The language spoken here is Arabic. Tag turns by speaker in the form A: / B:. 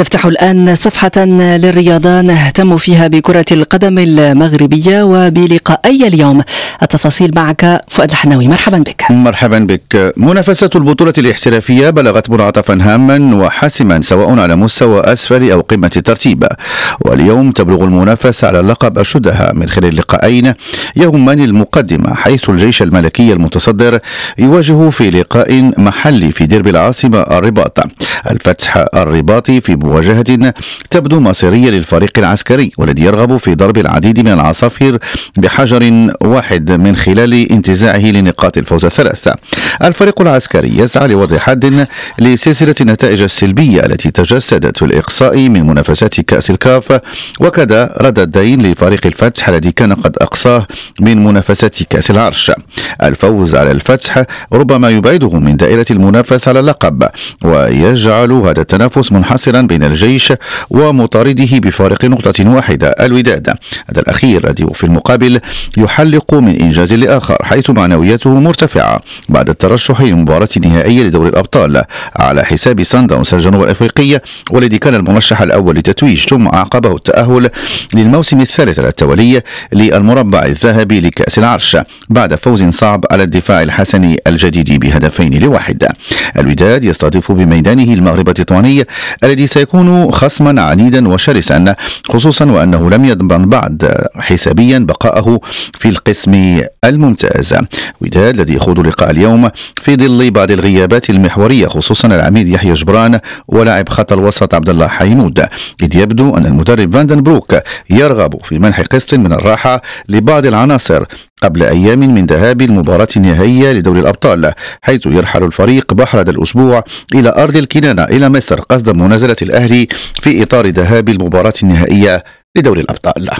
A: نفتح الآن صفحة للرياضة نهتم فيها بكرة القدم المغربية وبلقائي اليوم التفاصيل معك فؤاد الحناوي مرحبا بك مرحبا بك منافسة البطولة الاحترافية بلغت منعطفا هاما وحاسما سواء على مستوى أسفل أو قمة الترتيب واليوم تبلغ المنافسة على اللقب أشدها من خلال لقائين يومان المقدمة حيث الجيش الملكي المتصدر يواجه في لقاء محلي في درب العاصمة الرباط الفتح الرباطي في مواجهة تبدو مصيرية للفريق العسكري والذي يرغب في ضرب العديد من العصافير بحجر واحد من خلال انتزاعه لنقاط الفوز الثلاثة الفريق العسكري يسعى لوضع حد لسلسلة النتائج السلبية التي تجسدت في الإقصاء من منافسات كأس الكاف وكذا رد الدين لفريق الفتح الذي كان قد أقصاه من منافسات كأس العرش الفوز على الفتح ربما يبعده من دائرة المنافسة على اللقب ويجعل هذا التنافس منحصرا بين الجيش ومطارده بفارق نقطة واحدة الوداد هذا الأخير الذي في المقابل يحلق من إنجاز لآخر حيث معنوياته مرتفعة بعد التقدم الترشح لمباراة النهائية لدوري الأبطال على حساب سانداونس الجنوب الأفريقية والذي كان المرشح الأول للتتويج ثم أعقبه التأهل للموسم الثالث على التوالي للمربع الذهبي لكأس العرش بعد فوز صعب على الدفاع الحسني الجديد بهدفين لواحد الوداد يستضيف بميدانه المغرب التطواني الذي سيكون خصما عنيدا وشرسا خصوصا وأنه لم يضمن بعد حسابيا بقاءه في القسم الممتاز وداد الذي يخوض لقاء اليوم في ظل بعض الغيابات المحورية خصوصا العميد يحيى جبران ولاعب خط الوسط عبد الله حيمود إذ يبدو أن المدرب فاندن بروك يرغب في منح قسط من الراحة لبعض العناصر قبل أيام من ذهاب المباراة النهائية لدوري الأبطال حيث يرحل الفريق بحر الأسبوع إلى أرض الكنانة إلى مصر قصد منازلة الأهلي في إطار ذهاب المباراة النهائية لدوري الأبطال